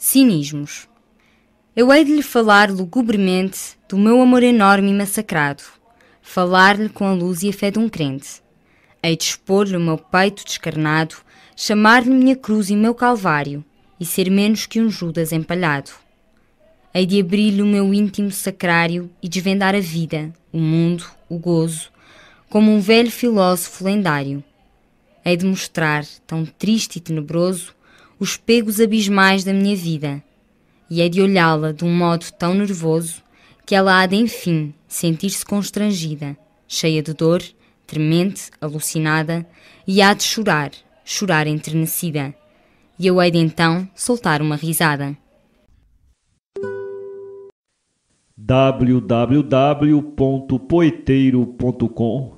Cinismos. Eu hei de lhe falar lugubremente do meu amor enorme e massacrado, falar-lhe com a luz e a fé de um crente. Hei de expor-lhe o meu peito descarnado, chamar-lhe minha cruz e meu calvário, e ser menos que um Judas empalhado. Hei de abrir-lhe o meu íntimo sacrário e desvendar a vida, o mundo, o gozo, como um velho filósofo lendário. Hei de mostrar, tão triste e tenebroso, os pegos abismais da minha vida, e é de olhá-la de um modo tão nervoso que ela há de, enfim, sentir-se constrangida, cheia de dor, tremente, alucinada, e há de chorar, chorar enternecida, e eu hei de então soltar uma risada. www.poeteiro.com